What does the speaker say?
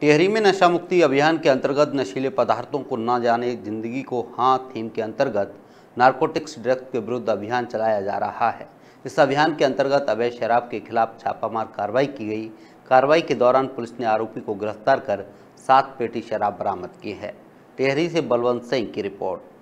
टेहरी में नशा मुक्ति अभियान के अंतर्गत नशीले पदार्थों को ना जाने जिंदगी को हाँ थीम के अंतर्गत नारकोटिक्स ड्रग्स के विरुद्ध अभियान चलाया जा रहा है इस अभियान के अंतर्गत अवैध शराब के खिलाफ छापामार कार्रवाई की गई कार्रवाई के दौरान पुलिस ने आरोपी को गिरफ्तार कर सात पेटी शराब बरामद की है टेहरी से बलवंत सिंह की रिपोर्ट